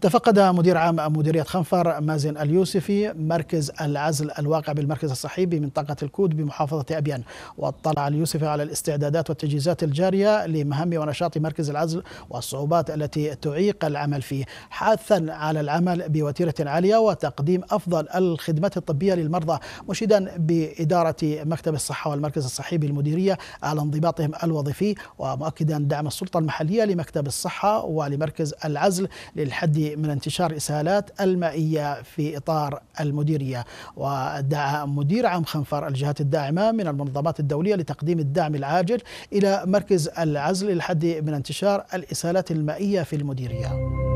تفقد مدير عام مديرية خنفر مازن اليوسفي مركز العزل الواقع بالمركز الصحي بمنطقة الكود بمحافظة أبيان واطلع اليوسفي على الاستعدادات والتجهيزات الجارية لمهام ونشاط مركز العزل والصعوبات التي تعيق العمل فيه حاثا على العمل بوتيرة عالية وتقديم أفضل الخدمات الطبية للمرضى مشيدا بإدارة مكتب الصحة والمركز الصحي بالمديرية على انضباطهم الوظيفي ومؤكدا دعم السلطة المحلية لمكتب الصحة ولمركز العزل للحد من انتشار إسهالات المائية في إطار المديرية ودعا مدير عام خنفر الجهات الداعمة من المنظمات الدولية لتقديم الدعم العاجل إلى مركز العزل للحد من انتشار الإسهالات المائية في المديرية